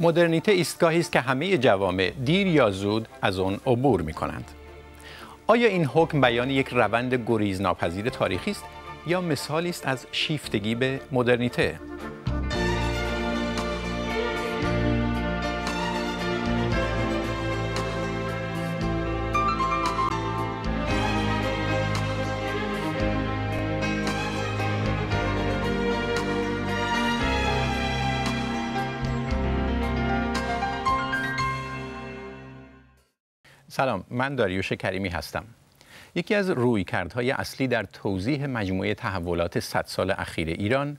مدرنیته ایستگاهی است که همه جوامع دیر یا زود از آن عبور می کنند. آیا این حکم بیان یک روند گریزناپذیر تاریخی است یا مثالی است از شیفتگی به مدرنیته؟ سلام من داریوش کریمی هستم یکی از رویکردهای اصلی در توضیح مجموعه تحولات 100 سال اخیر ایران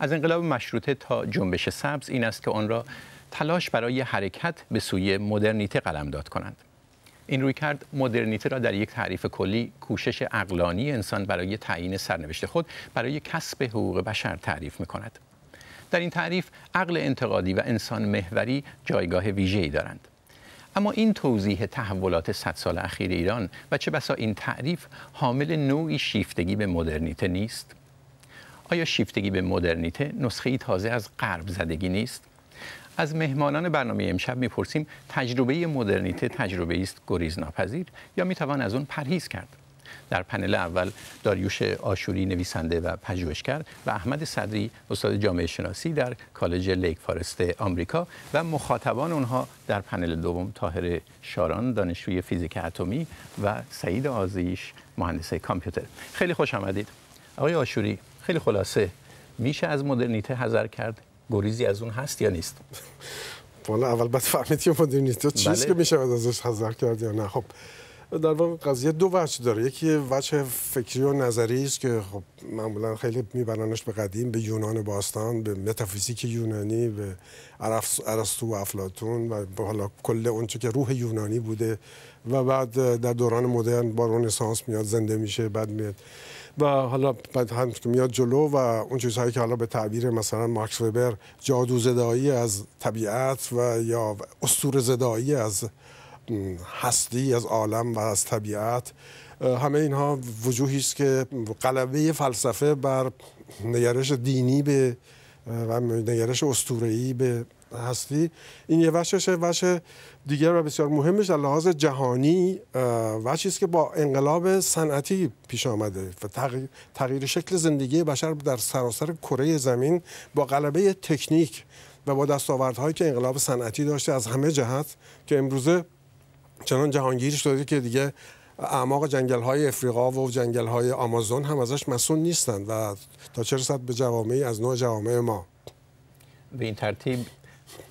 از انقلاب مشروطه تا جنبش سبز این است که آن را تلاش برای حرکت به سوی مدرنیته قلمداد کنند این رویکرد مدرنیته را در یک تعریف کلی کوشش اقلانی انسان برای تعیین سرنوشت خود برای کسب حقوق بشر تعریف می کند. در این تعریف عقل انتقادی و انسان محوری جایگاه ویژه‌ای دارند. اما این توضیح تحولات صد سال اخیر ایران و چه بسا این تعریف حامل نوعی شیفتگی به مدرنیته نیست آیا شیفتگی به مدرنیته نسخه تازه از غرب زدگی نیست از مهمانان برنامه امشب میپرسیم تجربه مدرنیته تجربه است گریزناپذیر یا میتوان از اون پرهیز کرد در پنل اول داریوش آشوری نویسنده و پژوهشگر و احمد صدری استاد جامعه شناسی در کالج لیک فارست آمریکا و مخاطبان اونها در پنل دوم تاهر شاران دانشجوی فیزیک اتمی و سعید آزیش مهندس کامپیوتر خیلی خوش آمدید آقای آشوری خیلی خلاصه میشه از مدرنیته حذر کرد گریزی از اون هست یا نیست والا اول باید فهمیدیم مدرنیته چیست بله. که میشه ازش حذر کرد یا نه خب در واقع قضیه دو وجه داره یکی وجه فکری و نظری است که خب معمولا خیلی میبرنش به قدیم به یونان باستان به متافیزیک یونانی به ارسطو و افلاطون و حالا کل اونچه که روح یونانی بوده و بعد در دوران مدرن با رنسانس میاد زنده میشه بعد میاد و حالا بعد هم میاد جلو و اون چیزهایی که حالا به تعبیر مثلا مارکس وبر جادو زدایی از طبیعت و یا اسطور زدایی از هستی از عالم و از طبیعت همه اینها وجوهی است که قلبه فلسفه بر نگرش دینی به و نگرش اسطوره‌ای به هستی این یه وشش وش دیگر و بسیار مهمش در لحاظ جهانی وشی است که با انقلاب صنعتی پیش آمده و تغییر, شکل زندگی بشر در سراسر کره زمین با غلبه تکنیک و با دستاوردهایی که انقلاب صنعتی داشته از همه جهت که امروزه چنان جهانگیری شده که دیگه اعماق جنگل های افریقا و جنگل های آمازون هم ازش مسئول نیستند و تا چه رسد به جوامعی از نوع جوامع ما به این ترتیب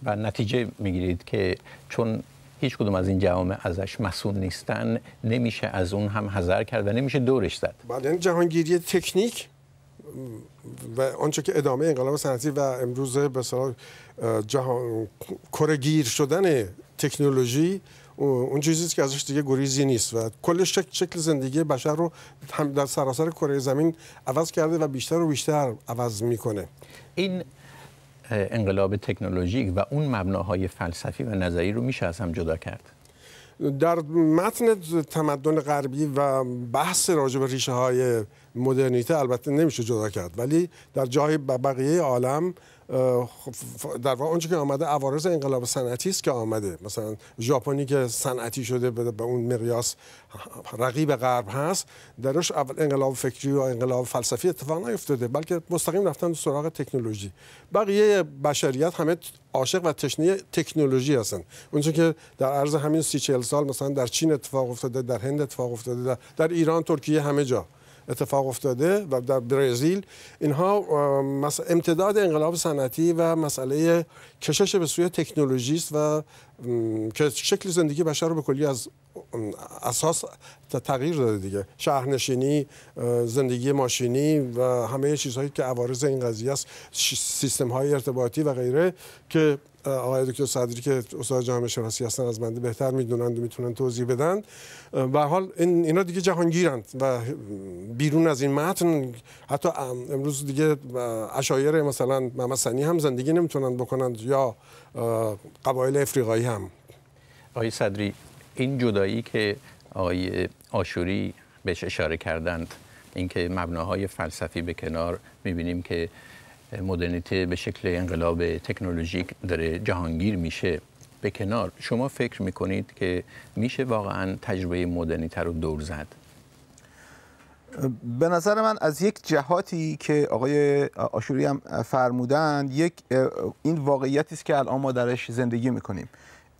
و نتیجه میگیرید که چون هیچ کدوم از این جوامع ازش مسئول نیستن نمیشه از اون هم حذر کرد و نمیشه دورش زد بعد این جهانگیری تکنیک و آنچه که ادامه انقلاب صنعتی و امروز به جهان گیر شدن تکنولوژی اون چیزی که ازش دیگه گریزی نیست و کل شکل, شکل زندگی بشر رو هم در سراسر کره زمین عوض کرده و بیشتر و بیشتر عوض میکنه این انقلاب تکنولوژیک و اون مبناهای فلسفی و نظری رو میشه از هم جدا کرد در متن تمدن غربی و بحث راجع به ریشه های مدرنیته البته نمیشه جدا کرد ولی در جای بقیه عالم خب، در واقع آنچه که آمده عوارض انقلاب صنعتی است که آمده مثلا ژاپنی که صنعتی شده به اون مقیاس رقیب غرب هست درش اول انقلاب فکری و انقلاب فلسفی اتفاق نیفتاده بلکه مستقیم رفتن سراغ تکنولوژی بقیه بشریت همه عاشق و تشنه تکنولوژی هستن اونچه که در عرض همین سی چهل سال مثلا در چین اتفاق افتاده در هند اتفاق افتاده در ایران ترکیه همه جا اتفاق افتاده و در برزیل اینها امتداد انقلاب صنعتی و مسئله کشش به سوی تکنولوژی است و که شکل زندگی بشر رو به کلی از اساس تغییر داده دیگه شهرنشینی زندگی ماشینی و همه چیزهایی که عوارض این قضیه است سیستم های ارتباطی و غیره که آقای دکتر صدری که استاد جامعه شناسی هستن از بنده بهتر میدونند و میتونن توضیح بدن و حال این اینا دیگه جهانگیرند و بیرون از این متن حتی امروز دیگه اشایر مثلا محمد هم زندگی نمیتونند بکنند یا قبایل افریقایی هم آقای صدری این جدایی که آقای آشوری بهش اشاره کردند اینکه مبناهای فلسفی به کنار میبینیم که مدرنیته به شکل انقلاب تکنولوژیک داره جهانگیر میشه به کنار شما فکر میکنید که میشه واقعا تجربه مدرنیته رو دور زد به نظر من از یک جهاتی که آقای آشوری هم فرمودند یک این واقعیتی است که الان ما درش زندگی میکنیم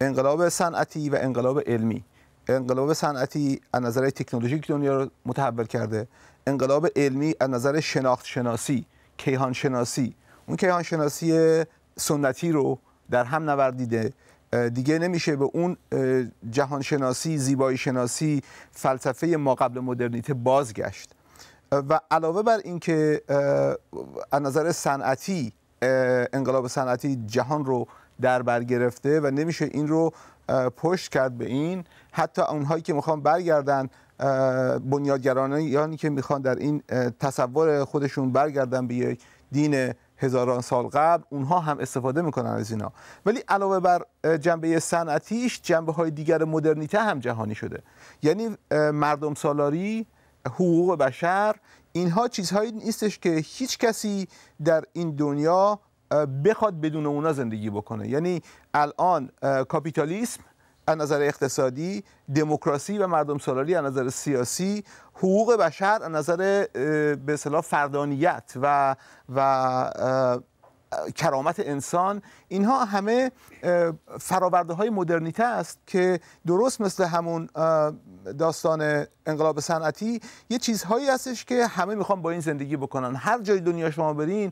انقلاب صنعتی و انقلاب علمی انقلاب صنعتی از نظر تکنولوژیک دنیا رو متحول کرده انقلاب علمی از نظر شناخت شناسی کیهانشناسی اون شناسی سنتی رو در هم نوردیده دیگه نمیشه به اون جهانشناسی زیبایی شناسی فلسفه ما قبل مدرنیته بازگشت و علاوه بر اینکه از نظر صنعتی انقلاب صنعتی جهان رو در بر گرفته و نمیشه این رو پشت کرد به این حتی اونهایی که میخوان برگردن یعنی که میخوان در این تصور خودشون برگردن به یک دین هزاران سال قبل اونها هم استفاده میکنن از اینا ولی علاوه بر جنبه صنعتیش جنبه های دیگر مدرنیته هم جهانی شده یعنی مردم سالاری حقوق بشر اینها چیزهایی نیستش که هیچ کسی در این دنیا بخواد بدون اونا زندگی بکنه یعنی الان کاپیتالیسم از نظر اقتصادی دموکراسی و مردم سالاری از نظر سیاسی حقوق بشر از نظر به اصطلاح فردانیت و و کرامت انسان اینها همه فراورده های مدرنیته است که درست مثل همون داستان انقلاب صنعتی یه چیزهایی هستش که همه میخوان با این زندگی بکنن هر جای دنیا شما برین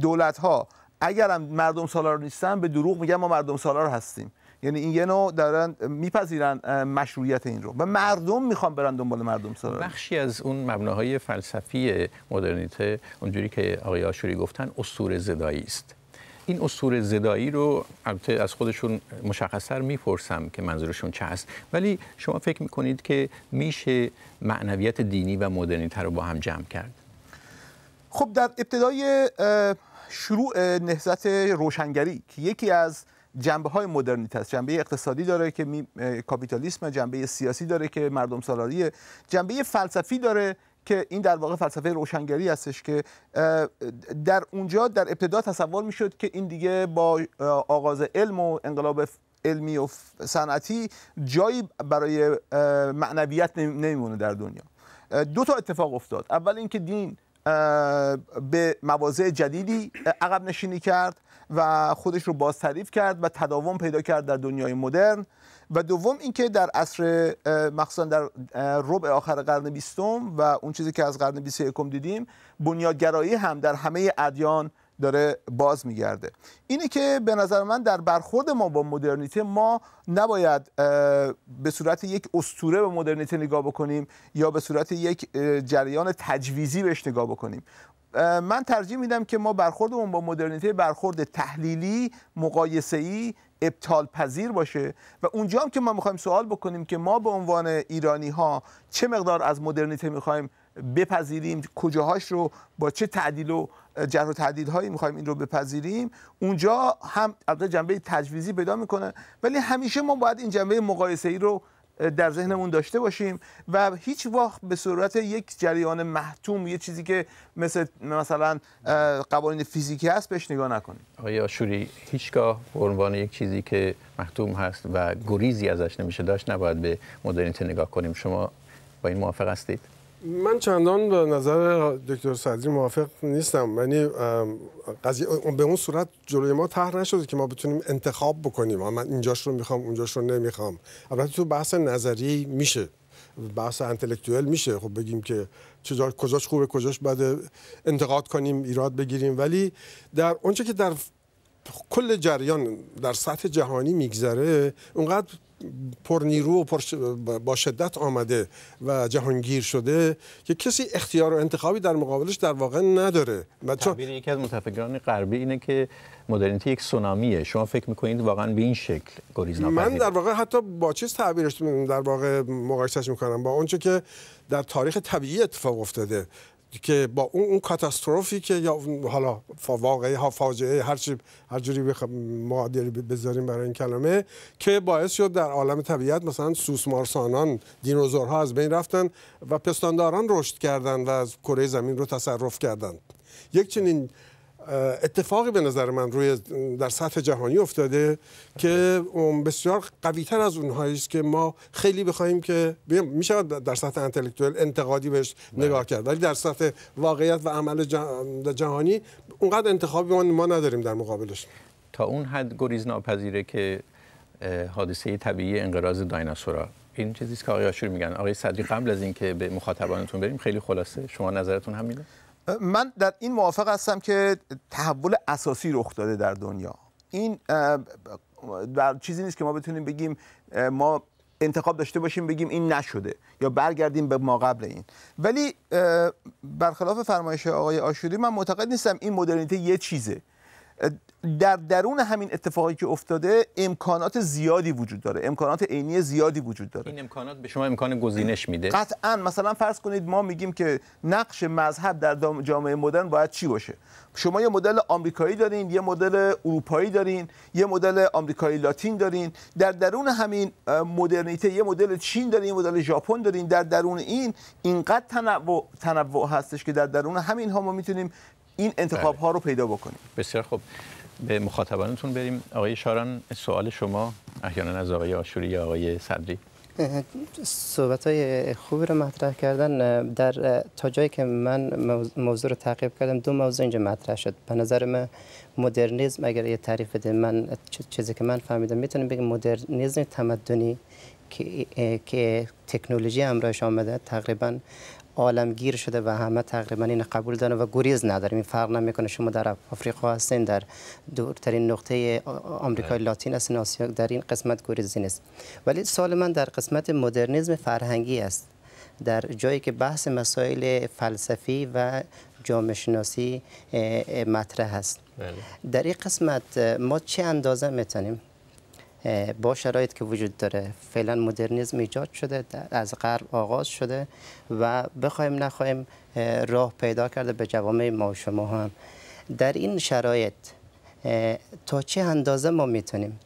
دولت ها اگر هم مردم سالار نیستن به دروغ میگن ما مردم سالار هستیم یعنی این یه نوع دارن میپذیرن مشروعیت این رو و مردم میخوان برن دنبال مردم سر بخشی از اون مبناهای فلسفی مدرنیته اونجوری که آقای آشوری گفتن اسطوره زدایی است این اصول زدایی رو البته از خودشون مشخصتر میپرسم که منظورشون چه هست ولی شما فکر میکنید که میشه معنویت دینی و مدرنیته رو با هم جمع کرد خب در ابتدای شروع نهضت روشنگری که یکی از جنبه های مدرنیت است جنبه اقتصادی داره که کاپیتالیسم جنبه سیاسی داره که مردم سالاری جنبه فلسفی داره که این در واقع فلسفه روشنگری هستش که در اونجا در ابتدا تصور میشد که این دیگه با آغاز علم و انقلاب علمی و صنعتی جایی برای معنویت نمیمونه در دنیا دو تا اتفاق افتاد اول اینکه دین به مواضع جدیدی عقب نشینی کرد و خودش رو باز تعریف کرد و تداوم پیدا کرد در دنیای مدرن و دوم اینکه در عصر مخصوصا در ربع آخر قرن بیستم و اون چیزی که از قرن 21 دیدیم بنیادگرایی هم در همه ادیان داره باز میگرده اینه که به نظر من در برخورد ما با مدرنیته ما نباید به صورت یک استوره به مدرنیته نگاه بکنیم یا به صورت یک جریان تجویزی بهش نگاه بکنیم من ترجیح میدم که ما برخوردمون با مدرنیته برخورد تحلیلی ای ابطال پذیر باشه و اونجا هم که ما میخوایم سوال بکنیم که ما به عنوان ایرانی ها چه مقدار از مدرنیته میخوایم بپذیریم کجاهاش رو با چه تعدیل و جر و تعدیل هایی میخوایم این رو بپذیریم اونجا هم البته جنبه تجویزی پیدا میکنه ولی همیشه ما باید این جنبه مقایسه ای رو در ذهنمون داشته باشیم و هیچ وقت به صورت یک جریان محتوم یه چیزی که مثل مثلا قوانین فیزیکی هست بهش نگاه نکنیم آیا آشوری هیچگاه به عنوان یک چیزی که محتوم هست و گریزی ازش نمیشه داشت نباید به مدرنیته نگاه کنیم شما با این موافق هستید من چندان به نظر دکتر صدری موافق نیستم یعنی قضیه به اون صورت جلوی ما طرح نشده که ما بتونیم انتخاب بکنیم من اینجاش رو میخوام اونجاش رو نمیخوام البته تو بحث نظری میشه بحث انتلکتوال میشه خب بگیم که چجا... کجاش خوبه کجاش بده انتقاد کنیم ایراد بگیریم ولی در اونچه که در کل جریان در سطح جهانی میگذره اونقدر پر نیرو و با شدت آمده و جهانگیر شده که کسی اختیار و انتخابی در مقابلش در واقع نداره تعبیر یکی از متفکران غربی اینه که مدرنیتی یک سونامیه شما فکر میکنید واقعا به این شکل گریز من در واقع حتی با چیز تعبیرش در واقع مقایسش میکنم با اونچه که در تاریخ طبیعی اتفاق افتاده که با اون اون کاتاستروفی که یا حالا واقعی ها فاجعه هر چی هر جوری بخ... بذاریم برای این کلمه که باعث شد در عالم طبیعت مثلا سوسمارسانان دینوزورها از بین رفتن و پستانداران رشد کردند و از کره زمین رو تصرف کردند یک چنین اتفاقی به نظر من روی در سطح جهانی افتاده که بسیار قوی از اونهایی است که ما خیلی بخوایم که می در سطح انتلکتوال انتقادی بهش بله. نگاه کرد ولی در سطح واقعیت و عمل جهانی اونقدر انتخابی ما نداریم در مقابلش تا اون حد گریز ناپذیره که حادثه طبیعی انقراض دایناسورا این چیزی که آقای آشور میگن آقای صدری قبل از اینکه به مخاطبانتون بریم خیلی خلاصه شما نظرتون هم میده من در این موافق هستم که تحول اساسی رخ داده در دنیا این در چیزی نیست که ما بتونیم بگیم ما انتخاب داشته باشیم بگیم این نشده یا برگردیم به ما قبل این ولی برخلاف فرمایش آقای آشوری من معتقد نیستم این مدرنیته یه چیزه در درون همین اتفاقی که افتاده امکانات زیادی وجود داره امکانات عینی زیادی وجود داره این امکانات به شما امکان گزینش میده قطعا مثلا فرض کنید ما میگیم که نقش مذهب در جامعه مدرن باید چی باشه شما یه مدل آمریکایی دارین یه مدل اروپایی دارین یه مدل آمریکایی لاتین دارین در درون همین مدرنیته یه مدل چین دارین یه مدل ژاپن دارین در درون این اینقدر تنوع تنوع هستش که در درون همین ها ما میتونیم این انتخاب بله. ها رو پیدا بکنیم بسیار خوب به مخاطبانتون بریم آقای شاران سوال شما احیانا از آقای آشوری یا آقای صدری صحبت های خوبی رو مطرح کردن در تا جایی که من موضوع رو تعقیب کردم دو موضوع اینجا مطرح شد به نظر من مدرنیزم اگر یه تعریف بده من چیزی که من فهمیدم میتونم بگم مدرنیزم تمدنی که تکنولوژی همراهش آمده تقریبا عالمگیر شده و همه تقریبا این قبول دارن و گریز نداریم این فرق نمیکنه شما در آفریقا هستین در دورترین نقطه آمریکای بله. لاتین هستین آسیا در این قسمت گریزی نیست ولی سال من در قسمت مدرنیزم فرهنگی است در جایی که بحث مسائل فلسفی و جامعه شناسی مطرح است بله. در این قسمت ما چه اندازه میتونیم با شرایط که وجود داره فعلا مدرنیزم ایجاد شده از غرب آغاز شده و بخوایم نخوایم راه پیدا کرده به جوامع ما و شما هم در این شرایط تا چه اندازه ما میتونیم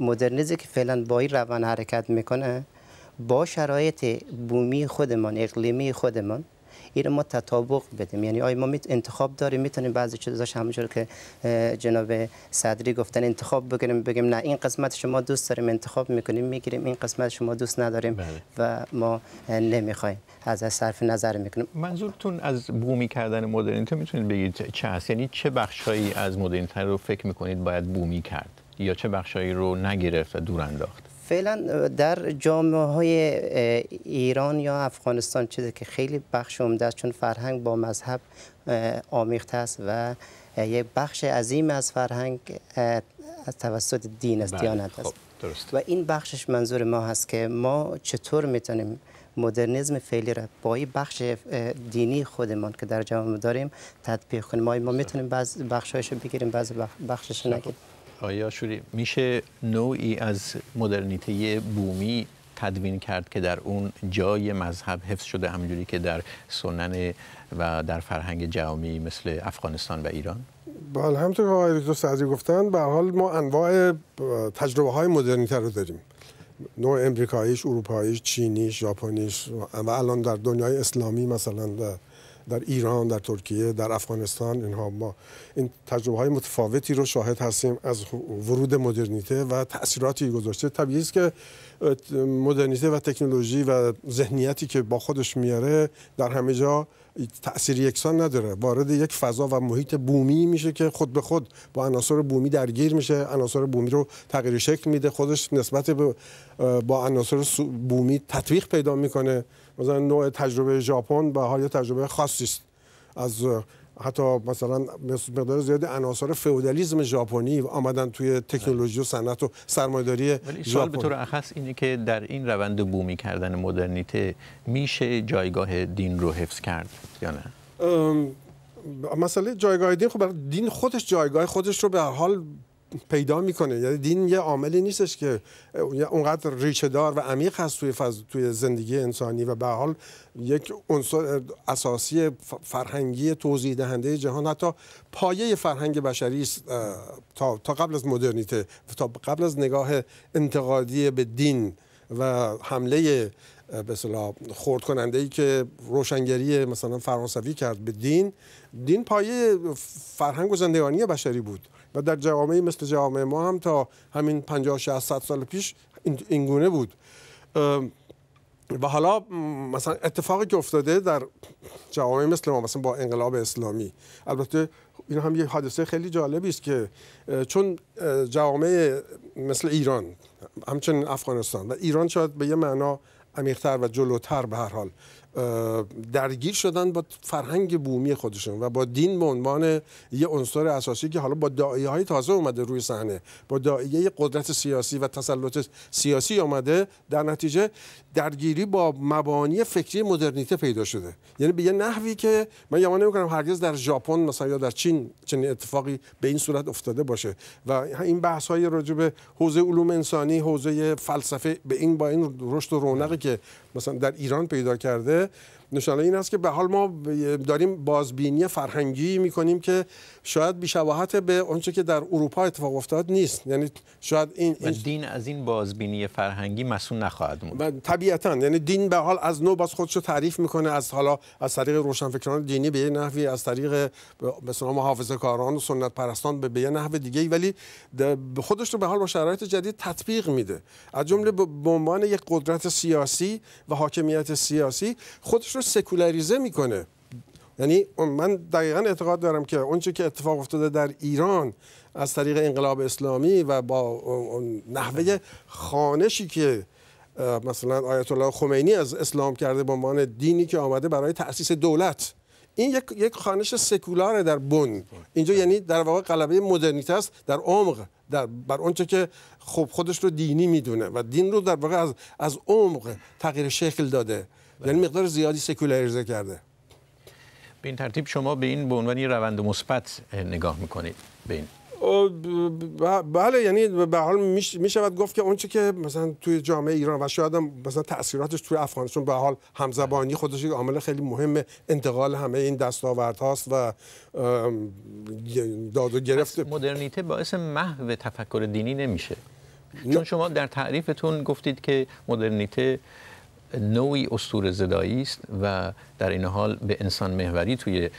مدرنیزم که فعلا با این روان حرکت میکنه با شرایط بومی خودمان اقلیمی خودمان این ما تطابق بدیم یعنی آیا ما انتخاب داریم میتونیم بعضی چیزاش همونجور که جناب صدری گفتن انتخاب بگیریم، بگیم نه این قسمت شما دوست داریم انتخاب میکنیم میگیریم این قسمت شما دوست نداریم بله. و ما نمیخوایم از صرف نظر میکنیم منظورتون از بومی کردن مدرنیته میتونید بگید چه هست یعنی چه بخشهایی از مدرنیته رو فکر میکنید باید بومی کرد یا چه بخشهایی رو نگرفت و دور انداخت فعلا در جامعه های ایران یا افغانستان چیزی که خیلی بخش عمده است چون فرهنگ با مذهب آمیخته است و یک بخش عظیم از فرهنگ از توسط دین است بله، دیانت است خب، و این بخشش منظور ما هست که ما چطور میتونیم مدرنیزم فعلی را با این بخش دینی خودمان که در جامعه داریم تطبیق کنیم ما, بله. میتونیم بعض بخشایش رو بگیریم بعض بخشش خب. نگیریم آیا شوری میشه نوعی از مدرنیته بومی تدوین کرد که در اون جای مذهب حفظ شده همجوری که در سنن و در فرهنگ جامعی مثل افغانستان و ایران؟ بله همطور که آقای دکتر سعدی گفتن به حال ما انواع تجربه های مدرنیته رو داریم نوع امریکاییش، اروپاییش، چینیش، ژاپنیش و الان در دنیای اسلامی مثلا در ایران در ترکیه در افغانستان اینها ما این تجربه های متفاوتی رو شاهد هستیم از ورود مدرنیته و تاثیراتی گذاشته طبیعی است که مدرنیته و تکنولوژی و ذهنیتی که با خودش میاره در همه جا تأثیر یکسان نداره وارد یک فضا و محیط بومی میشه که خود به خود با عناصر بومی درگیر میشه عناصر بومی رو تغییر شکل میده خودش نسبت به با عناصر بومی تطبیق پیدا میکنه مثلا نوع تجربه ژاپن به حال تجربه خاصی است از حتی مثلا مقدار زیادی عناصر فئودالیسم ژاپنی آمدن توی تکنولوژی و بله. صنعت و سرمایه‌داری ژاپن به طور اخص اینه که در این روند بومی کردن مدرنیته میشه جایگاه دین رو حفظ کرد یا نه مسئله جایگاه دین خب دین خودش جایگاه خودش رو به حال پیدا میکنه یعنی دین یه عاملی نیستش که اونقدر ریشه دار و عمیق هست توی توی زندگی انسانی و به حال یک عنصر اساسی فرهنگی توضیح دهنده جهان حتی پایه فرهنگ بشری است تا قبل از مدرنیته تا قبل از نگاه انتقادی به دین و حمله به اصطلاح خرد کننده ای که روشنگری مثلا فرانسوی کرد به دین دین پایه فرهنگ و زندگانی بشری بود و در جوامعی مثل جامعه ما هم تا همین 50 60 سال پیش این گونه بود و حالا مثلا اتفاقی که افتاده در جوامع مثل ما مثلا با انقلاب اسلامی البته این هم یه حادثه خیلی جالبی است که چون جوامع مثل ایران همچنین افغانستان و ایران شاید به یه معنا عمیقتر و جلوتر به هر حال درگیر شدن با فرهنگ بومی خودشون و با دین به عنوان یه عنصر اساسی که حالا با داعیه های تازه اومده روی صحنه با دعایی قدرت سیاسی و تسلط سیاسی اومده در نتیجه درگیری با مبانی فکری مدرنیته پیدا شده یعنی به یه نحوی که من یمان یعنی نمیکنم هرگز در ژاپن مثلا یا در چین چنین اتفاقی به این صورت افتاده باشه و این بحث های به حوزه علوم انسانی حوزه فلسفه به این با این رشد و رونقی که مثلا در ایران پیدا کرده نشانه این است که به حال ما داریم بازبینی فرهنگی کنیم که شاید بیشواهت به آنچه که در اروپا اتفاق افتاد نیست یعنی شاید این, این... دین از این بازبینی فرهنگی مسئول نخواهد موند طبیعتا یعنی دین به حال از نو باز رو تعریف میکنه از حالا از طریق روشنفکران دینی به یه نحوی از طریق مثلا محافظه کاران و سنت پرستان به یه نحو دیگه ولی خودش رو به حال با شرایط جدید تطبیق میده از جمله به عنوان یک قدرت سیاسی و حاکمیت سیاسی خودش رو سکولاریزه میکنه یعنی من دقیقا اعتقاد دارم که اونچه که اتفاق افتاده در ایران از طریق انقلاب اسلامی و با نحوه خانشی که مثلا آیت الله خمینی از اسلام کرده به عنوان دینی که آمده برای تأسیس دولت این یک یک خانش سکولاره در بن اینجا یعنی در واقع قلبه مدرنیته است در عمق در بر اونچه که خب خودش رو دینی میدونه و دین رو در واقع از از عمق تغییر شکل داده یعنی مقدار زیادی سکولاریزه کرده به این ترتیب شما به این به عنوان روند مثبت نگاه میکنید به این بله یعنی به حال می شود گفت که اونچه که مثلا توی جامعه ایران و شاید هم مثلا تاثیراتش توی افغانستان به حال همزبانی خودش یک عامل خیلی مهم انتقال همه این دستاورد هاست و داد و گرفت مدرنیته باعث محو تفکر دینی نمیشه چون شما در تعریفتون گفتید که مدرنیته نوعی استور زدایی است و در این حال به انسان محوری توی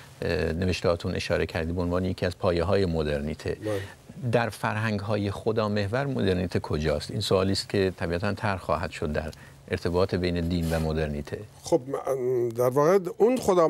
نوشتهاتون اشاره کردی به عنوان یکی از پایه های مدرنیته بله. در فرهنگ های خدا محور مدرنیته کجاست این سوالی است که طبیعتا تر خواهد شد در ارتباط بین دین و مدرنیته خب در واقع اون خدا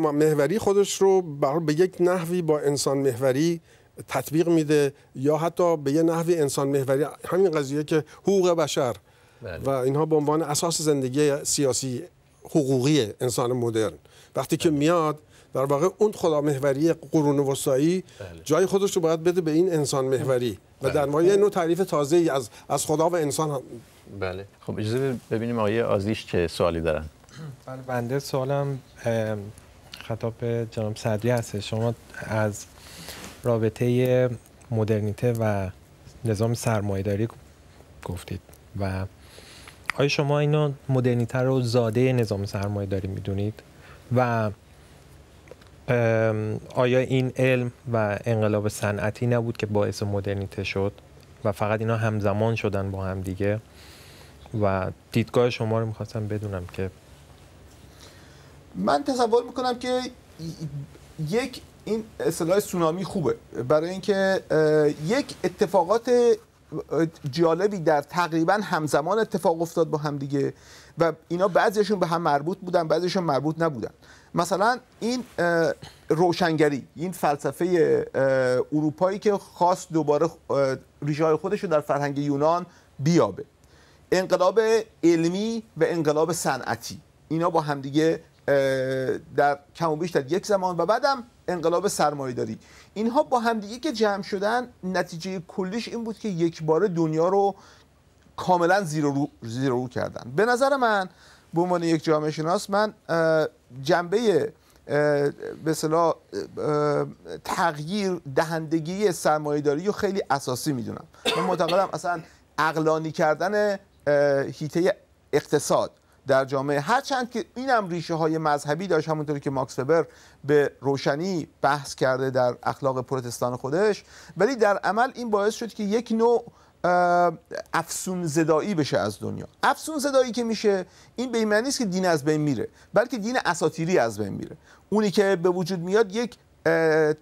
خودش رو به یک نحوی با انسان محوری تطبیق میده یا حتی به یه نحوی انسان محوری همین قضیه که حقوق بشر بله. و اینها به عنوان اساس زندگی سیاسی حقوقی انسان مدرن وقتی که بله. میاد در واقع اون خدا محوری قرون وسطایی بله. جای خودش رو باید بده به این انسان محوری و بله. در واقع نوع تعریف تازه از از خدا و انسان هم بله خب اجازه ببینیم آقای آزیش چه سوالی دارن بله بنده سوالم خطاب به جناب صدری هست شما از رابطه مدرنیته و نظام سرمایه‌داری گفتید و آیا شما اینو مدرنیتر رو زاده نظام سرمایه داری میدونید و آیا این علم و انقلاب صنعتی نبود که باعث مدرنیته شد و فقط اینا همزمان شدن با هم دیگه و دیدگاه شما رو میخواستم بدونم که من تصور میکنم که یک این اصطلاح سونامی خوبه برای اینکه یک اتفاقات جالبی در تقریبا همزمان اتفاق افتاد با هم دیگه و اینا بعضیشون به هم مربوط بودن بعضیشون مربوط نبودن مثلا این روشنگری این فلسفه اروپایی که خواست دوباره ریشه خودش رو در فرهنگ یونان بیابه انقلاب علمی و انقلاب صنعتی اینا با همدیگه در کم و بیش در یک زمان و بعدم انقلاب سرمایه داری اینها با همدیگه که جمع شدن نتیجه کلیش این بود که یک بار دنیا رو کاملا زیر رو, کردن به نظر من به عنوان یک جامعه شناس من جنبه به تغییر دهندگی سرمایه داری رو خیلی اساسی میدونم من معتقدم اصلا اقلانی کردن هیته اقتصاد در جامعه هرچند که هم ریشه های مذهبی داشت همونطوری که ماکس وبر به روشنی بحث کرده در اخلاق پروتستان خودش ولی در عمل این باعث شد که یک نوع افسون زدایی بشه از دنیا افسون زدایی که میشه این به این معنی است که دین از بین میره بلکه دین اساتیری از بین میره اونی که به وجود میاد یک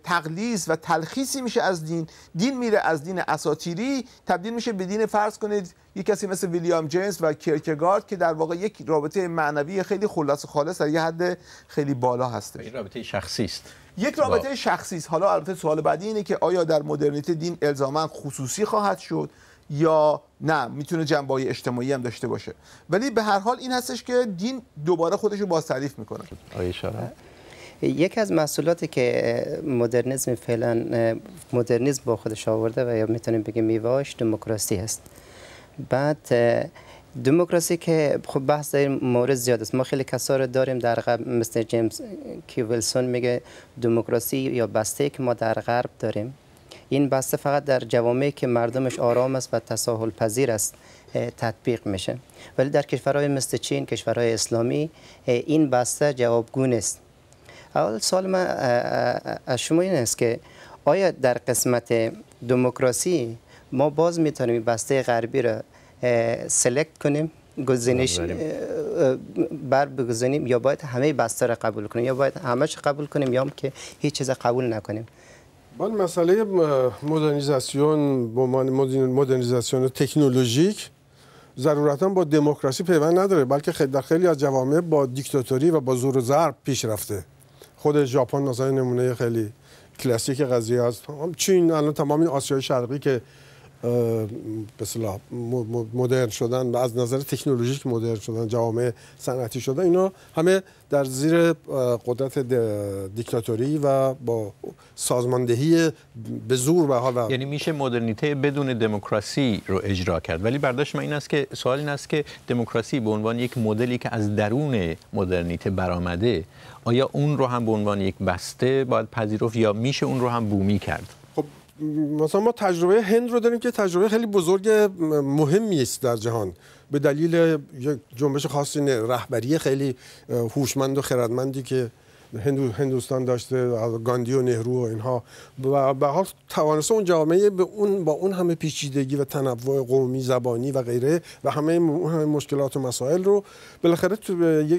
تقلیز و تلخیصی میشه از دین دین میره از دین اساتیری تبدیل میشه به دین فرض کنید یک کسی مثل ویلیام جیمز و کرکگارد که در واقع یک رابطه معنوی خیلی خلاص خالص در یه حد خیلی بالا هسته. این رابطه شخصی است یک رابطه شخصیست شخصی است حالا البته سوال بعدی اینه که آیا در مدرنیته دین الزاما خصوصی خواهد شد یا نه میتونه جنبه اجتماعی هم داشته باشه ولی به هر حال این هستش که دین دوباره خودش رو باز تعریف میکنه یکی از محصولاتی که مدرنیزم فعلا مدرنیزم با خودش آورده و یا میتونیم بگیم میواش دموکراسی هست بعد دموکراسی که خب بحث در مورد زیاد است ما خیلی کسا رو داریم در غرب مثل جیمز کیولسون میگه دموکراسی یا بسته که ما در غرب داریم این بسته فقط در جوامعی که مردمش آرام است و تساهل پذیر است تطبیق میشه ولی در کشورهای مثل چین کشورهای اسلامی این بسته جوابگون است اول سال من از شما این است که آیا در قسمت دموکراسی ما باز میتونیم بسته غربی را سلکت کنیم گزینش بله، بر بگذاریم یا باید همه بسته را قبول کنیم یا باید همش قبول کنیم یا هم که هیچ چیز قبول نکنیم بله، مسئله مدرنیزاسیون به مدرنیزاسیون تکنولوژیک ضرورتا با دموکراسی پیوند نداره بلکه در خیلی از جوامع با دیکتاتوری و با زور و ضرب پیش رفته خود ژاپن نظر نمونه خیلی کلاسیک قضیه است خب، چین الان تمام این آسیای شرقی که به مدرن شدن و از نظر تکنولوژیک مدرن شدن جامعه صنعتی شدن اینا همه در زیر قدرت دیکتاتوری و با سازماندهی به زور به حال یعنی میشه مدرنیته بدون دموکراسی رو اجرا کرد ولی برداشت من این است که سوال این است که دموکراسی به عنوان یک مدلی که از درون مدرنیته برآمده آیا اون رو هم به عنوان یک بسته باید پذیرفت یا میشه اون رو هم بومی کرد خب مثلا ما تجربه هند رو داریم که تجربه خیلی بزرگ مهمی است در جهان به دلیل یک جنبش خاصی رهبری خیلی هوشمند و خردمندی که هندوستان داشته گاندی و نهرو و اینها و به حال توانسته اون جامعه به اون با اون همه پیچیدگی و تنوع قومی زبانی و غیره و همه مشکلات و مسائل رو بالاخره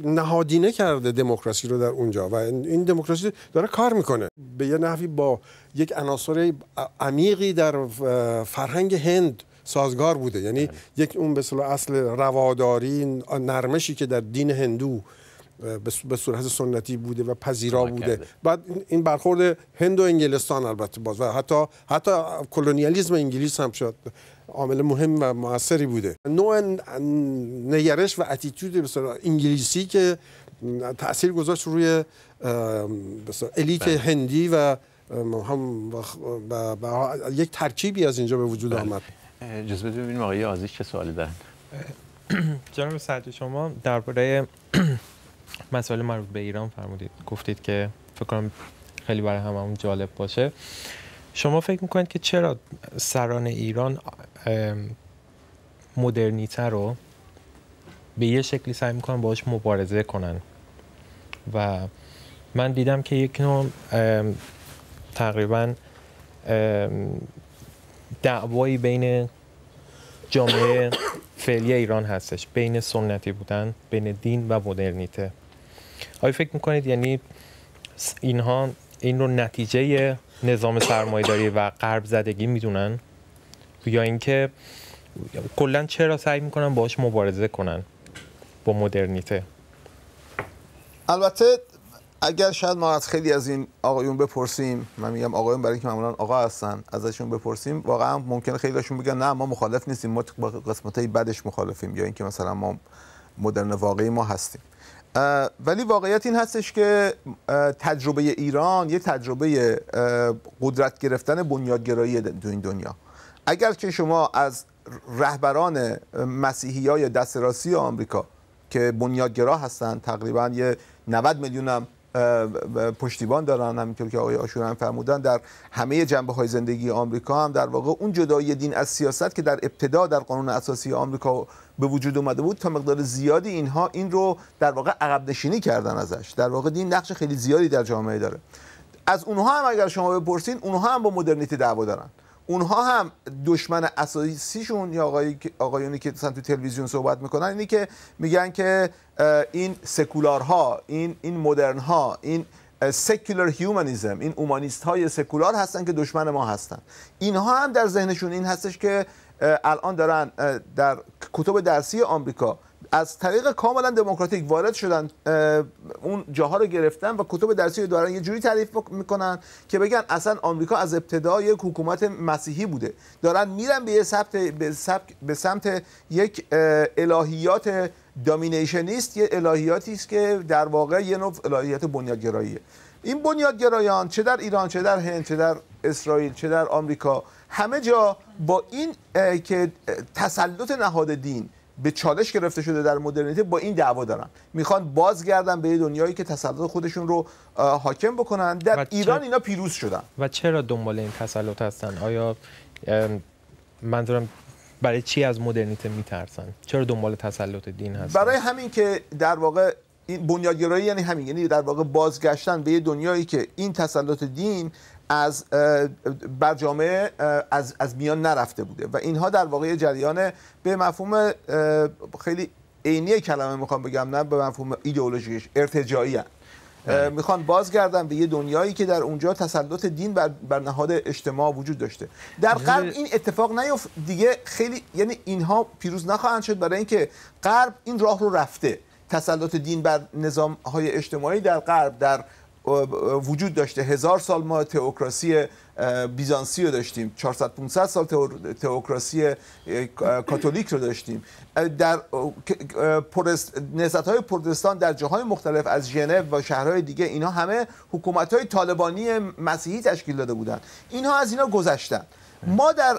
نهادینه کرده دموکراسی رو در اونجا و این دموکراسی داره کار میکنه به یه نحوی با یک عناصر عمیقی در فرهنگ هند سازگار بوده یعنی بله. یک اون به اصل رواداری نرمشی که در دین هندو به صورت سنتی بوده و پذیرا بوده بعد این برخورد هند و انگلستان البته باز و حتی حتی کلونیالیزم انگلیس هم شد عامل مهم و موثری بوده نوع نگرش و اتیتود انگلیسی که تاثیر گذاشت روی الیت بله. هندی و هم یک ترکیبی از اینجا به وجود بله. آمد جزبه ببینیم آقای آزیز چه سوالی دارن جناب سعدی شما درباره مسئله مربوط به ایران فرمودید گفتید که فکر کنم خیلی برای همون جالب باشه شما فکر میکنید که چرا سران ایران مدرنیته رو به یه شکلی سعی میکنن باهاش مبارزه کنن و من دیدم که یک نوع تقریبا دعوایی بین جامعه فعلی ایران هستش بین سنتی بودن بین دین و مدرنیته آیا فکر میکنید یعنی اینها این رو نتیجه نظام سرمایهداری و قرب زدگی میدونن یا اینکه کلا چرا سعی میکنن باهاش مبارزه کنن با مدرنیته البته اگر شاید ما از خیلی از این آقایون بپرسیم من میگم آقایون برای اینکه معمولا آقا هستن ازشون بپرسیم واقعا ممکنه خیلیشون بگن نه ما مخالف نیستیم ما با قسمتای بدش مخالفیم یا اینکه مثلا ما مدرن واقعی ما هستیم ولی واقعیت این هستش که تجربه ایران یه تجربه قدرت گرفتن بنیادگرایی تو این دنیا اگر که شما از رهبران مسیحی های دست آمریکا که بنیادگرا هستند تقریبا یه 90 میلیون هم پشتیبان دارن همینطور که آقای آشور فرمودن در همه جنبه های زندگی آمریکا هم در واقع اون جدایی دین از سیاست که در ابتدا در قانون اساسی آمریکا به وجود اومده بود تا مقدار زیادی اینها این رو در واقع عقب نشینی کردن ازش در واقع دین نقش خیلی زیادی در جامعه داره از اونها هم اگر شما بپرسین اونها هم با مدرنیته دعوا دارن اونها هم دشمن اساسیشون یا آقای آقایونی که تو تلویزیون صحبت میکنن اینی که میگن که این سکولارها این این مدرن ها این سکولار هیومانیزم این اومانیست های سکولار هستن که دشمن ما هستن اینها هم در ذهنشون این هستش که الان دارن در کتب درسی آمریکا از طریق کاملا دموکراتیک وارد شدن اون جاها رو گرفتن و کتب درسی رو دارن یه جوری تعریف میکنن که بگن اصلا آمریکا از ابتدا یک حکومت مسیحی بوده دارن میرن به یه سمت به, سمت یک الهیات دامینیشنیست یه الهیاتی است که در واقع یه نوع الهیات بنیادگراییه این بنیادگرایان چه در ایران چه در هند چه در اسرائیل چه در آمریکا همه جا با این که تسلط نهاد دین به چالش گرفته شده در مدرنیته با این دعوا دارن میخوان بازگردن به دنیایی که تسلط خودشون رو حاکم بکنن در ایران اینا پیروز شدن و چرا دنبال این تسلط هستن آیا منظورم برای چی از مدرنیته میترسن چرا دنبال تسلط دین هستن برای همین که در واقع این بنیادگرایی یعنی همین یعنی در واقع بازگشتن به یه دنیایی که این تسلط دین از بر جامعه از, از میان نرفته بوده و اینها در واقع جریان به مفهوم خیلی عینی کلمه میخوام بگم نه به مفهوم ایدئولوژیش ارتجایی هست. بله. میخوان بازگردن به یه دنیایی که در اونجا تسلط دین بر, بر نهاد اجتماع وجود داشته در غرب این اتفاق نیفت دیگه خیلی یعنی اینها پیروز نخواهند شد برای اینکه غرب این راه رو رفته تسلط دین بر نظام های اجتماعی در غرب در وجود داشته هزار سال ما تئوکراسی بیزانسی رو داشتیم 400 500 سال تئوکراسی کاتولیک رو داشتیم در نهضت های پردستان در جاهای مختلف از ژنو و شهرهای دیگه اینها همه حکومت های طالبانی مسیحی تشکیل داده بودند اینها از اینا گذشتن ما در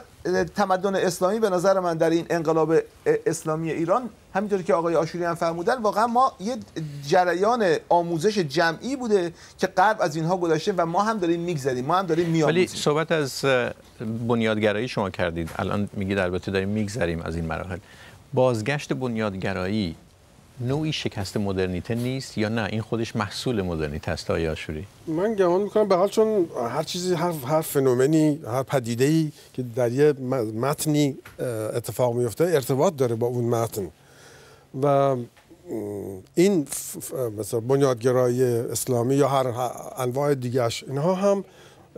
تمدن اسلامی به نظر من در این انقلاب اسلامی ایران همینطور که آقای آشوری هم فرمودن واقعا ما یه جریان آموزش جمعی بوده که قرب از اینها گذاشته و ما هم داریم میگذریم ما هم داریم میآموزیم ولی صحبت از بنیادگرایی شما کردید الان میگید البته داریم میگذریم از این مراحل بازگشت بنیادگرایی نوعی شکست مدرنیته نیست یا نه این خودش محصول مدرنیته است آیا شوری من گمان میکنم به حال چون هر چیزی هر هر فنومنی هر پدیده ای که در یه متنی اتفاق میفته ارتباط داره با اون متن و این مثلا بنیادگرایی اسلامی یا هر انواع دیگرش اینها هم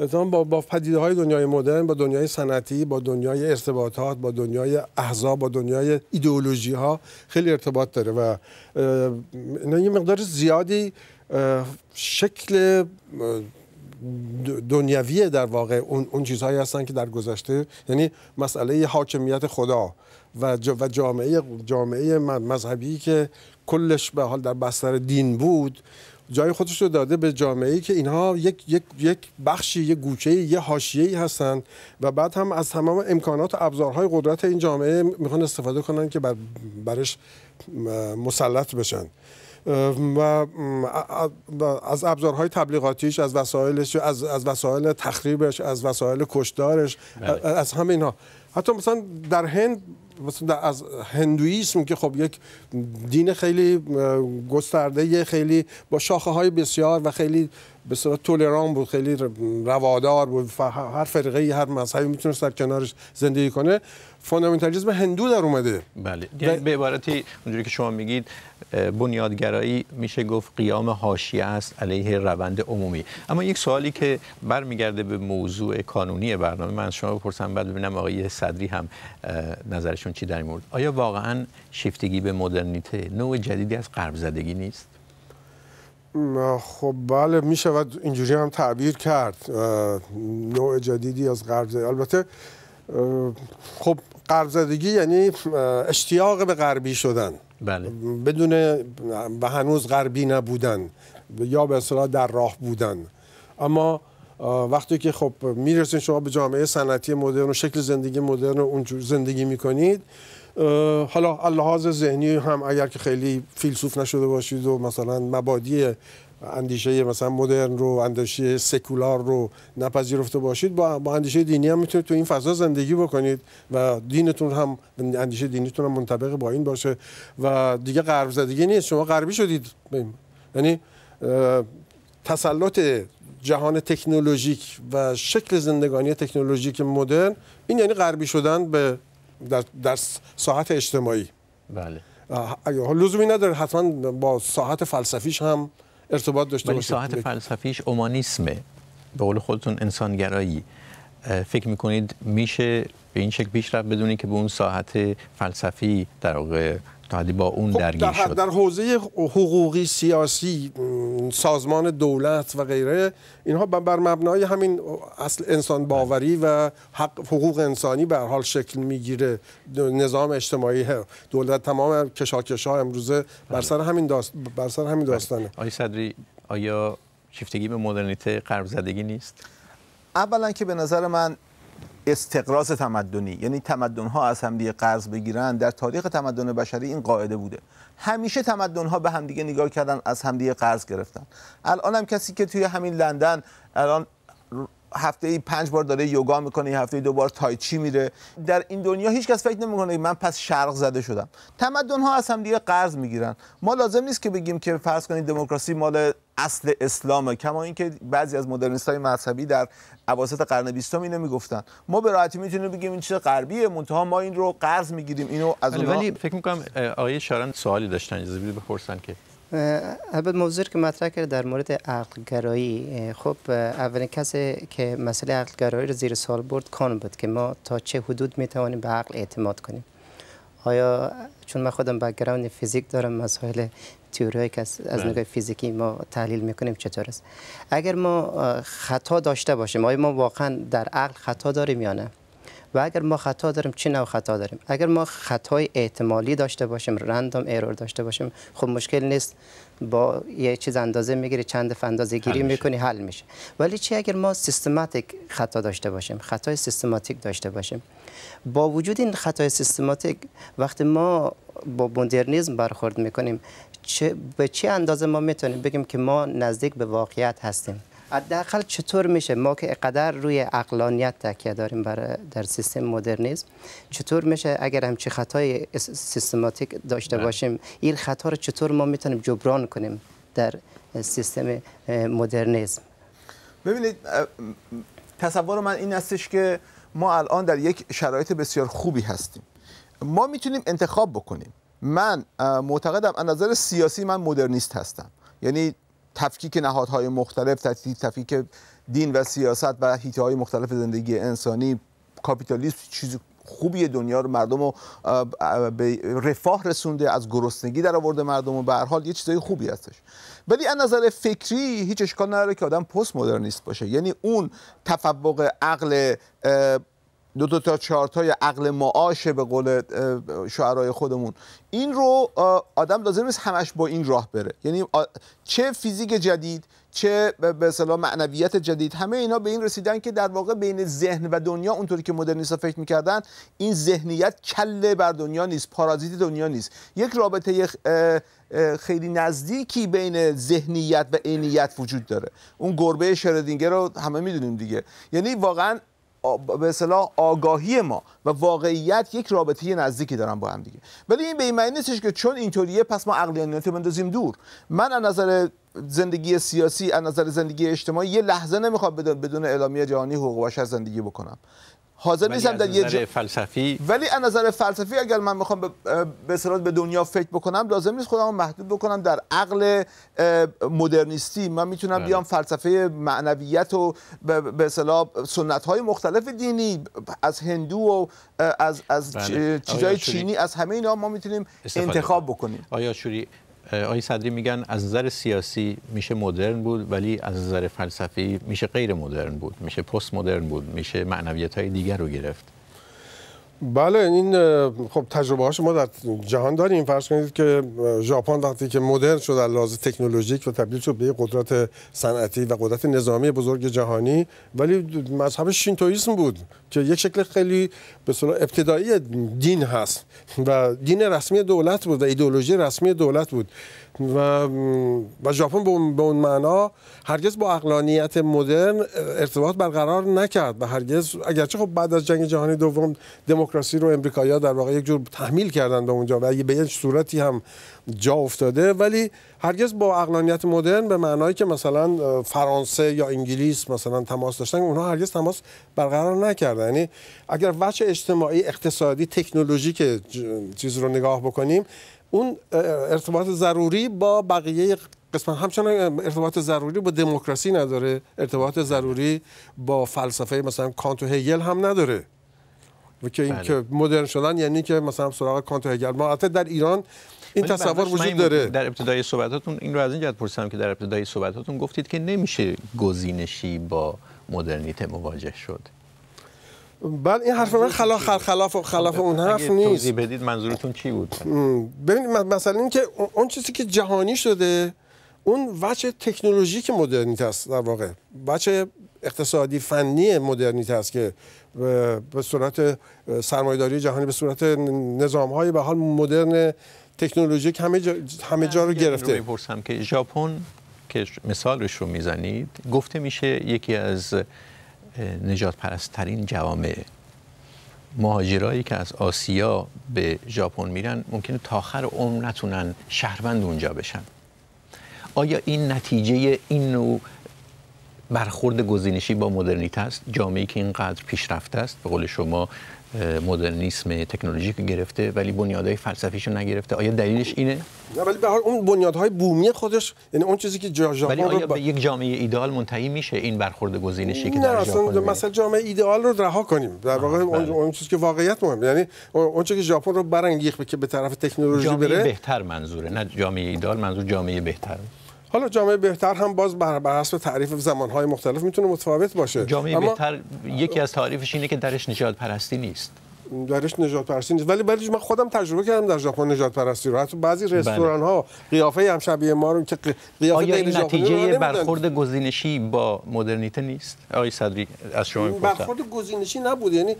با با پدیده های دنیای مدرن با دنیای صنعتی با دنیای ارتباطات با دنیای احزاب با دنیای ایدئولوژی ها خیلی ارتباط داره و یه مقدار زیادی شکل دنیوی در واقع اون, اون چیزهایی هستن که در گذشته یعنی مسئله حاکمیت خدا و جامعه جامعه مذهبی که کلش به حال در بستر دین بود جای خودش رو داده به جامعه ای که اینها یک یک یک بخشی یک گوشه یه حاشیه ای هستند و بعد هم از تمام امکانات و ابزارهای قدرت این جامعه میخوان استفاده کنن که بر برش مسلط بشن و از ابزارهای تبلیغاتیش از وسایلش از از وسایل تخریبش از وسایل کشدارش بله. از همه اینها حتی مثلا در هند از هندویسم که خب یک دین خیلی گسترده خیلی با شاخه های بسیار و خیلی به تولران بود خیلی روادار بود هر فرقه هر مذهبی میتونست در کنارش زندگی کنه فاندامنتالیسم هندو در اومده بله یعنی به عبارتی اونجوری که شما میگید بنیادگرایی میشه گفت قیام حاشیه است علیه روند عمومی اما یک سوالی که برمیگرده به موضوع کانونی برنامه من شما بپرسم بعد ببینم آقای صدری هم نظرشون چی در مورد آیا واقعا شیفتگی به مدرنیته نوع جدیدی از غرب زدگی نیست خب بله می شود اینجوری هم تعبیر کرد نوع جدیدی از غرب زدگی البته خب غرب زدگی یعنی اشتیاق به غربی شدن بله. بدون و هنوز غربی نبودن یا به اصطلاح در راه بودن اما وقتی که خب میرسین شما به جامعه صنعتی مدرن و شکل زندگی مدرن و اونجور زندگی میکنید حالا اللحاظ ذهنی هم اگر که خیلی فیلسوف نشده باشید و مثلا مبادی اندیشه مثلا مدرن رو اندیشه سکولار رو نپذیرفته باشید با, اندیشه دینی هم میتونید تو این فضا زندگی بکنید و دینتون هم اندیشه دینیتون هم منطبق با این باشه و دیگه غرب زدگی نیست شما غربی شدید یعنی تسلط جهان تکنولوژیک و شکل زندگانی تکنولوژیک مدرن این یعنی غربی شدن به در, در ساحت اجتماعی بله لزومی نداره حتما با ساحت فلسفیش هم ارتباط داشته باشه ساحت فلسفیش اومانیسمه به قول خودتون انسانگرایی فکر میکنید میشه به این شکل پیش رفت بدونی که به اون ساحت فلسفی در واقع با اون خب، درگیر شد در حوزه حقوقی سیاسی سازمان دولت و غیره اینها بر مبنای همین اصل انسان باوری و حق حقوق انسانی به حال شکل میگیره نظام اجتماعی دولت تمام کشاکشا امروزه بر سر همین بر سر همین بله. داستانه آی صدری آیا شیفتگی به مدرنیته قرب زدگی نیست اولا که به نظر من استقراض تمدنی یعنی تمدن ها از همدیگه قرض بگیرن در تاریخ تمدن بشری این قاعده بوده همیشه تمدن ها به همدیگه نگاه کردن از همدیگه قرض گرفتن الان هم کسی که توی همین لندن الان هفته ای پنج بار داره یوگا میکنه هفته ای دو بار تایچی میره در این دنیا هیچ کس فکر نمیکنه من پس شرق زده شدم تمدن ها از هم دیگه قرض میگیرن ما لازم نیست که بگیم که فرض کنید دموکراسی مال اصل اسلامه کما اینکه بعضی از مدرنیست های مذهبی در اواسط قرن بیستم اینو میگفتن ما به راحتی میتونیم بگیم این چیز غربیه منتها ما این رو قرض میگیریم اینو از ولی فکر میکنم آقای شارن سوالی داشتن اجازه بپرسن که البته موضوع که مطرح کرد در مورد عقلگرایی خب اولین کسی که مسئله عقلگرایی رو زیر سال برد کان بود که ما تا چه حدود می توانیم به عقل اعتماد کنیم آیا چون من خودم بکگراند فیزیک دارم مسائل تیوری که از بله. نگاه فیزیکی ما تحلیل میکنیم چطور است اگر ما خطا داشته باشیم آیا ما واقعا در عقل خطا داریم یا نه و اگر ما خطا داریم چه نوع خطا داریم اگر ما خطای احتمالی داشته باشیم رندوم ایرور داشته باشیم خب مشکل نیست با یه چیز اندازه میگیری چند اندازه گیری میکنی حل میشه ولی چی اگر ما سیستماتیک خطا داشته باشیم خطای سیستماتیک داشته باشیم با وجود این خطای سیستماتیک وقتی ما با مدرنیزم برخورد میکنیم چه به چه اندازه ما میتونیم بگیم که ما نزدیک به واقعیت هستیم حداقل چطور میشه ما که قدر روی عقلانیت تکیه داریم برای در سیستم مدرنیزم چطور میشه اگر همچی خطای سیستماتیک داشته بله. باشیم این خطا رو چطور ما میتونیم جبران کنیم در سیستم مدرنیزم ببینید تصور من این استش که ما الان در یک شرایط بسیار خوبی هستیم ما میتونیم انتخاب بکنیم من معتقدم از نظر سیاسی من مدرنیست هستم یعنی تفکیک نهادهای مختلف تفکیک دین و سیاست و حیطه های مختلف زندگی انسانی کاپیتالیسم چیز خوبی دنیا رو مردم رو به رفاه رسونده از گرسنگی در آورده مردم و به هر حال یه چیزای خوبی هستش ولی از نظر فکری هیچ اشکال نداره که آدم پست مدرنیست باشه یعنی اون تفوق عقل دو, دو تا چارت های عقل معاشه به قول شعرهای خودمون این رو آدم لازم نیست همش با این راه بره یعنی چه فیزیک جدید چه به اصطلاح معنویت جدید همه اینا به این رسیدن که در واقع بین ذهن و دنیا اونطوری که مدرنیست‌ها فکر میکردن این ذهنیت کله بر دنیا نیست پارازیت دنیا نیست یک رابطه خیلی نزدیکی بین ذهنیت و عینیت وجود داره اون گربه شردینگر رو همه میدونیم دیگه یعنی واقعا به اصطلاح آگاهی ما و واقعیت یک رابطه نزدیکی دارن با هم دیگه ولی این به این معنی نیستش که چون اینطوریه پس ما عقلانیت بندازیم دور من از نظر زندگی سیاسی از نظر زندگی اجتماعی یه لحظه نمیخواد بدون, بدون اعلامیه جهانی حقوق بشر زندگی بکنم حاضر نیستم در یه فلسفی ولی از نظر فلسفی اگر من میخوام به اصطلاح به دنیا فکر بکنم لازم نیست خودم محدود بکنم در عقل مدرنیستی من میتونم بله. بیام فلسفه معنویت و به اصطلاح سنت های مختلف دینی از هندو و از از بله. چیزای چینی از همه اینا ما میتونیم انتخاب بکنیم آیا شوری آقای صدری میگن از نظر سیاسی میشه مدرن بود ولی از نظر فلسفی میشه غیر مدرن بود میشه پست مدرن بود میشه معنویت های دیگر رو گرفت بله این خب تجربه ها شما در جهان داریم فرض کنید که ژاپن وقتی که مدرن شد از لحاظ تکنولوژیک و تبدیل شد به قدرت صنعتی و قدرت نظامی بزرگ جهانی ولی مذهب شینتویسم بود که یک شکل خیلی به ابتدایی دین هست و دین رسمی دولت بود و ایدئولوژی رسمی دولت بود و و ژاپن به اون معنا هرگز با اقلانیت مدرن ارتباط برقرار نکرد و هرگز اگرچه خب بعد از جنگ جهانی دوم دموکراسی رو امریکایی‌ها در واقع یک جور تحمیل کردن به اونجا و به یک صورتی هم جا افتاده ولی هرگز با اقلانیت مدرن به معنایی که مثلا فرانسه یا انگلیس مثلا تماس داشتن اونها هرگز تماس برقرار نکردن یعنی اگر وچه اجتماعی اقتصادی تکنولوژی که چیز رو نگاه بکنیم اون ارتباط ضروری با بقیه قسمت همچنان ارتباط ضروری با دموکراسی نداره ارتباط ضروری با فلسفه مثلا کانت و هم نداره که این بله. که مدرن شدن یعنی که مثلا سراغ کانت و ما حتی در ایران این تصور وجود داره در ابتدای صحبتاتون این رو از این جهت پرسیدم که در ابتدای صحبتاتون گفتید که نمیشه گزینشی با مدرنیته مواجه شد بعد این حرف من خلاف خلاف خلاف اون حرف نیست توضیح بدید منظورتون چی بود ببینید مثلا اینکه اون چیزی که جهانی شده اون وجه تکنولوژیک مدرنیت است در واقع وجه اقتصادی فنی مدرنیت است که به صورت سرمایه‌داری جهانی به صورت نظام‌های به حال مدرن تکنولوژیک همه جا, همه جا رو گرفته میپرسم که ژاپن که مثالش رو میزنید گفته میشه یکی از نجات پرستترین جوامع مهاجرایی که از آسیا به ژاپن میرن ممکنه تا آخر عمر نتونن شهروند اونجا بشن آیا این نتیجه این نوع برخورد گزینشی با مدرنیته است جامعه که اینقدر پیشرفته است به قول شما مدرنیسم تکنولوژیک گرفته ولی بنیادهای فلسفیشو نگرفته آیا دلیلش اینه نه ولی به حال اون بنیادهای بومی خودش یعنی اون چیزی که جا ولی آیا به یک جامعه ایدال منتهی میشه این برخورد گزینشی که در اصلا مثلا جامعه ایدال رو رها کنیم در واقع اون, بله. اون چیزی که واقعیت مهم یعنی اون چیزی که ژاپن رو برانگیخت که به طرف تکنولوژی بره جامعه بهتر منظوره نه جامعه ایدال منظور جامعه بهتره. حالا جامعه بهتر هم باز بر, حسب تعریف زمانهای مختلف میتونه متفاوت باشه جامعه بهتر یکی از تعریفش اینه که درش نجات پرستی نیست درش نجات پرستی نیست ولی ولی من خودم تجربه کردم در ژاپن نجات پرستی رو حتی بعضی بله. رستوران ها قیافه هم شبیه ما رو که قیافه آیا این نتیجه برخورد گزینشی با مدرنیته نیست آقای صدری از شما میپرسم برخورد گزینشی نبود یعنی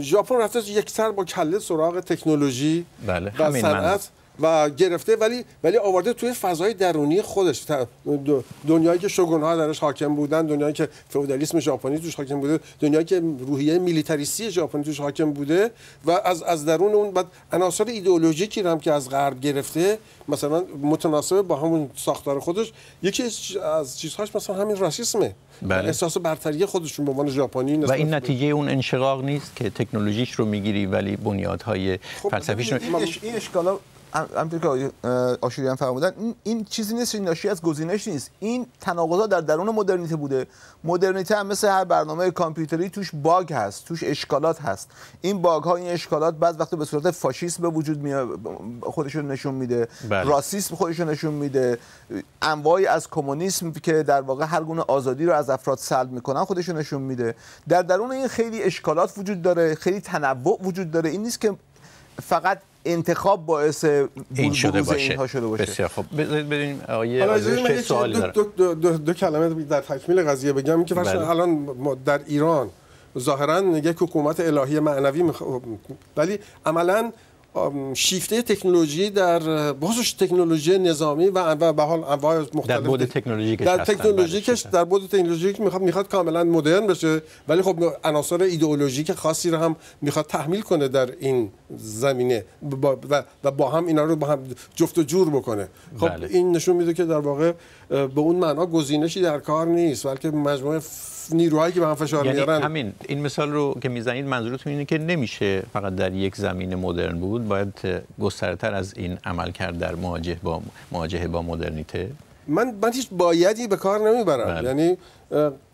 ژاپن رفته یک سر با کله سراغ تکنولوژی بله. و و گرفته ولی ولی آورده توی فضای درونی خودش دنیایی که ها درش حاکم بودن دنیایی که فودالیسم ژاپنی توش حاکم بوده دنیایی که روحیه میلیتاریستی ژاپنی توش حاکم بوده و از از درون اون بعد عناصر ایدئولوژیکی هم که از غرب گرفته مثلا متناسب با همون ساختار خودش یکی از چیزهاش مثلا همین راسیسمه بله. احساس برتری خودشون به عنوان ژاپنی و این نتیجه اون انشقاق نیست که تکنولوژیش رو میگیری ولی بنیادهای خب، فلسفیش این اشکالا همینطور که آشوری هم فرمودن این, چیزی نیست این ناشی از گزینش نیست این تناقضا در درون مدرنیته بوده مدرنیته هم مثل هر برنامه کامپیوتری توش باگ هست توش اشکالات هست این باگ ها این اشکالات بعد وقتی به صورت فاشیسم وجود میاد خودشون نشون میده بله. راسیسم خودشون نشون میده انواعی از کمونیسم که در واقع هر گونه آزادی رو از افراد سلب میکنن خودشون نشون میده در درون این خیلی اشکالات وجود داره خیلی تنوع وجود داره این نیست که فقط انتخاب باعث این شده باشه, اینها شده باشه. بسیار خب بذارید بریم آقای چه سوالی دو, دو, دو, دو, دو کلمه در تکمیل قضیه بگم که فرض بله. الان ما در ایران ظاهرا یک حکومت الهی معنوی ولی عملا شیفته تکنولوژی در بازش تکنولوژی نظامی و انواع به حال انواع مختلف در بود تکنولوژیک در بله، در بود تکنولوژیک میخواد میخواد کاملا مدرن بشه ولی خب عناصر ایدئولوژیک خاصی رو هم میخواد تحمیل کنه در این زمینه و, و با هم اینا رو با هم جفت و جور بکنه خب بله. این نشون میده که در واقع به اون معنا گزینشی در کار نیست بلکه مجموعه نیروهایی که به هم فشار یعنی میارن همین این مثال رو که میزنید منظورتون اینه که نمیشه فقط در یک زمینه مدرن بود باید گسترتر از این عمل کرد در مواجه با مواجه با مدرنیته من من هیچ بایدی به کار نمیبرم بله. یعنی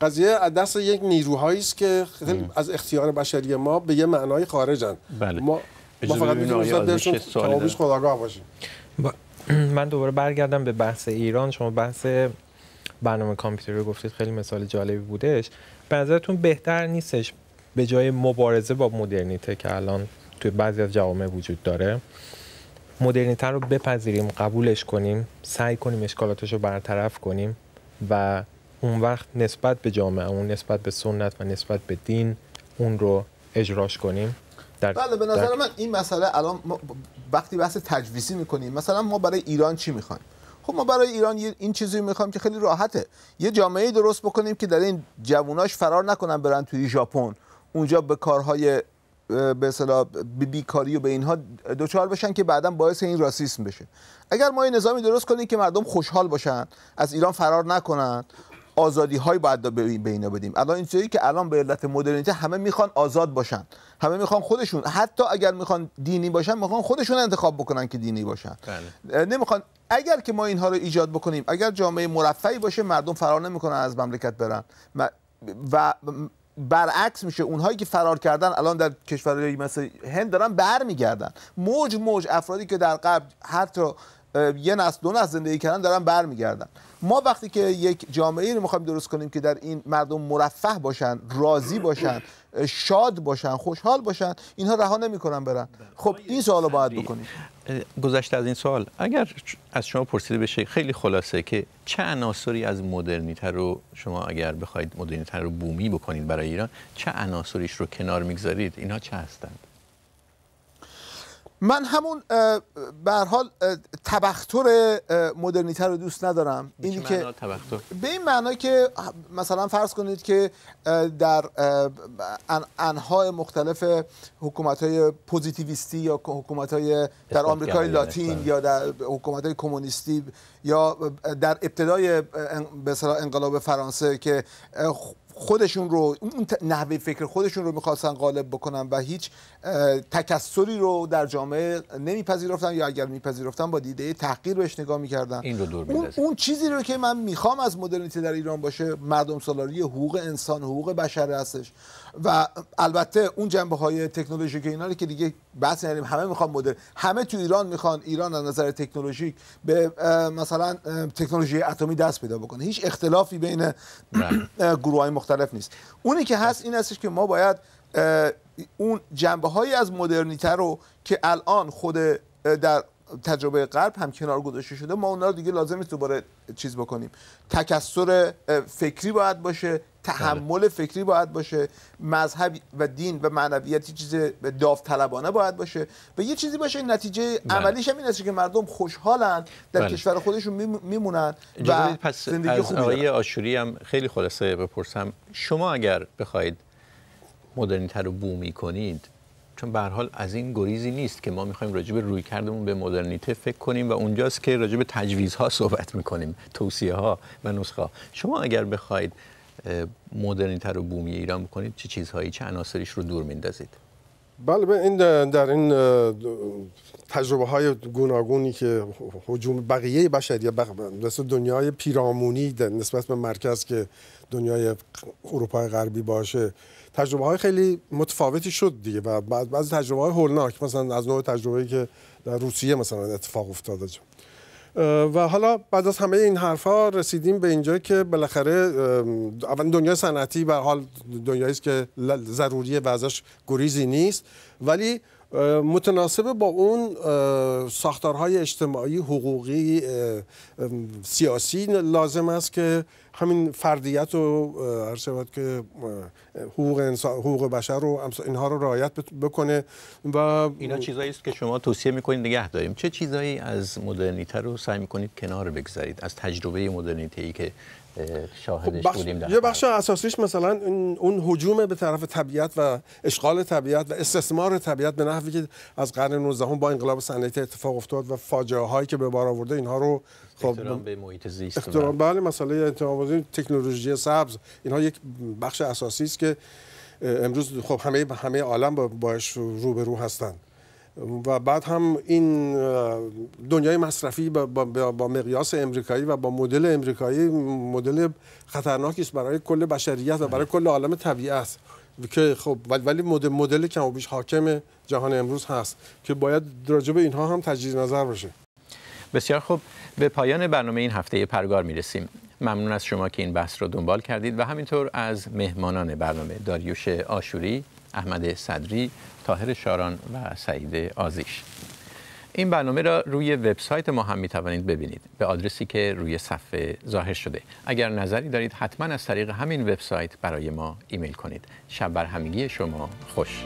قضیه دست یک نیروهایی است که خیلی از اختیار بشری ما به یه معنای خارجن بله. ما ما فقط میتونیم خداگاه باشیم با... من دوباره برگردم به بحث ایران شما بحث برنامه کامپیوتری رو گفتید خیلی مثال جالبی بودش به نظرتون بهتر نیستش به جای مبارزه با مدرنیته که الان توی بعضی از جوامع وجود داره مدرنیتر رو بپذیریم قبولش کنیم سعی کنیم اشکالاتش رو برطرف کنیم و اون وقت نسبت به جامعه اون نسبت به سنت و نسبت به دین اون رو اجراش کنیم بله به نظر من این مسئله الان وقتی بحث تجویزی میکنیم مثلا ما برای ایران چی میخوایم خب ما برای ایران این چیزی میخوایم که خیلی راحته یه جامعه درست بکنیم که در این جووناش فرار نکنن برن توی ژاپن اونجا به کارهای به اصطلاح بیکاری و به اینها دوچار بشن که بعدا باعث این راسیسم بشه اگر ما این نظامی درست کنیم که مردم خوشحال باشن از ایران فرار نکنن آزادی های باید به اینا بدیم الان چیزی که الان به علت مدرنیته همه میخوان آزاد باشن همه میخوان خودشون حتی اگر میخوان دینی باشن میخوان خودشون انتخاب بکنن که دینی باشن بله. نمیخوان اگر که ما اینها رو ایجاد بکنیم اگر جامعه مرفعی باشه مردم فرار نمیکنن از مملکت برن و برعکس میشه اونهایی که فرار کردن الان در کشورهای مثل هند دارن برمیگردن موج موج افرادی که در قبل حتی یه نسل دو نسل زندگی کردن دارن برمیگردن ما وقتی که یک جامعه رو میخوایم درست کنیم که در این مردم مرفه باشن راضی باشن شاد باشن خوشحال باشن اینها رها نمیکنن برن بله. خب این سوالو باید بکنید گذشته از این سوال اگر از شما پرسیده بشه خیلی خلاصه که چه عناصری از مدرنیته رو شما اگر بخواید مدرنیته رو بومی بکنید برای ایران چه عناصریش رو کنار میگذارید اینها چه هستند من همون به حال تبختر مدرنیته رو دوست ندارم اینی که به این معنا که مثلا فرض کنید که در انهای مختلف حکومت های پوزیتیویستی یا حکومت های در آمریکای لاتین بله. یا در حکومت های کمونیستی یا در ابتدای انقلاب فرانسه که خودشون رو اون نحوه فکر خودشون رو میخواستن غالب بکنن و هیچ تکسری رو در جامعه نمیپذیرفتن یا اگر میپذیرفتن با دیده تحقیر بهش نگاه میکردن این رو دور اون, اون چیزی رو که من میخوام از مدرنیته در ایران باشه مردم سالاری حقوق انسان حقوق بشر هستش و البته اون جنبه های تکنولوژیک که اینا که دیگه بحث نداریم همه میخوام مدرن همه تو ایران میخوان ایران از نظر تکنولوژیک به مثلا تکنولوژی اتمی دست پیدا بکنه هیچ اختلافی بین بله. گروه های مختلف نیست اونی که هست این هستش که ما باید اون جنبه هایی از مدرنیته رو که الان خود در تجربه غرب هم کنار گذاشته شده ما اونها رو دیگه لازم دوباره چیز بکنیم تکسر فکری باید باشه تحمل بله. فکری باید باشه مذهب و دین و معنویتی چیز داوطلبانه باید باشه و یه چیزی باشه نتیجه بله. عملیش هم این است که مردم خوشحالن در بله. کشور خودشون میمونن و پس زندگی خوبی آقای آشوری هم خیلی خلاصه بپرسم شما اگر بخواید مدرنیتر رو بومی کنید چون به حال از این گریزی نیست که ما میخوایم راجع به روی کردمون به مدرنیته فکر کنیم و اونجاست که راجع به تجویزها صحبت میکنیم توصیه ها و نسخه ها. شما اگر بخواید مدرنیته رو بومی ایران بکنید چه چیزهایی چه عناصریش رو دور میندازید بله،, بله این در این تجربه های گوناگونی که حجوم بقیه بشری مثل دنیای پیرامونی نسبت به مرکز که دنیای اروپای غربی باشه تجربه های خیلی متفاوتی شد دیگه و بعضی تجربه های هولناک مثلا از نوع تجربه که در روسیه مثلا اتفاق افتاده و حالا بعد از همه این حرفها رسیدیم به اینجا که بالاخره اول دنیا صنعتی به حال دنیایی است که ضروریه و ازش گریزی نیست ولی متناسب با اون ساختارهای اجتماعی حقوقی سیاسی لازم است که همین فردیت و هر شود که حقوق انسان، حقوق بشر رو اینها رو رعایت بکنه و اینا چیزایی است که شما توصیه میکنید نگه داریم چه چیزایی از مدرنیته رو سعی میکنید کنار بگذارید از تجربه مدرنیته ای که شاهدش خب، بخش یه بخش اساسیش مثلا اون حجوم به طرف طبیعت و اشغال طبیعت و استثمار طبیعت به نحوی که از قرن 19 با انقلاب صنعتی اتفاق افتاد و فاجعه هایی که به بار آورده اینها رو خب احترام به محیط زیست احترام بله مسئله تکنولوژی سبز اینها یک بخش اساسی است که امروز خب همه همه عالم با باش رو هستند و بعد هم این دنیای مصرفی با, با, مقیاس امریکایی و با مدل امریکایی مدل خطرناکی است برای کل بشریت و برای کل عالم طبیعت که خب ولی مدل, مدل کم و بیش حاکم جهان امروز هست که باید راجع به اینها هم تجدید نظر باشه بسیار خوب به پایان برنامه این هفته پرگار میرسیم ممنون از شما که این بحث رو دنبال کردید و همینطور از مهمانان برنامه داریوش آشوری احمد صدری تاهر شاران و سعید آزیش این برنامه را روی وبسایت ما هم می توانید ببینید به آدرسی که روی صفحه ظاهر شده اگر نظری دارید حتما از طریق همین وبسایت برای ما ایمیل کنید شب بر همگی شما خوش